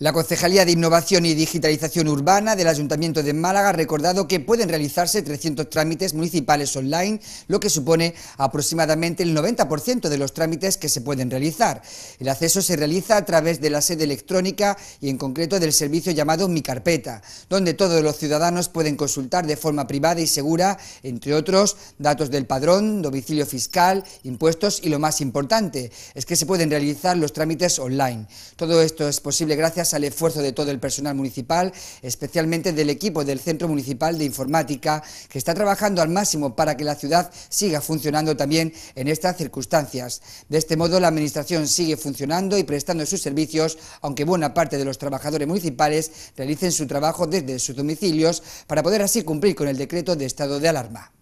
La Concejalía de Innovación y Digitalización Urbana del Ayuntamiento de Málaga ha recordado que pueden realizarse 300 trámites municipales online, lo que supone aproximadamente el 90% de los trámites que se pueden realizar. El acceso se realiza a través de la sede electrónica y en concreto del servicio llamado Mi Carpeta, donde todos los ciudadanos pueden consultar de forma privada y segura, entre otros, datos del padrón, domicilio fiscal, impuestos y lo más importante es que se pueden realizar los trámites online. Todo esto es posible gracias al esfuerzo de todo el personal municipal, especialmente del equipo del Centro Municipal de Informática, que está trabajando al máximo para que la ciudad siga funcionando también en estas circunstancias. De este modo, la Administración sigue funcionando y prestando sus servicios, aunque buena parte de los trabajadores municipales realicen su trabajo desde sus domicilios para poder así cumplir con el decreto de estado de alarma.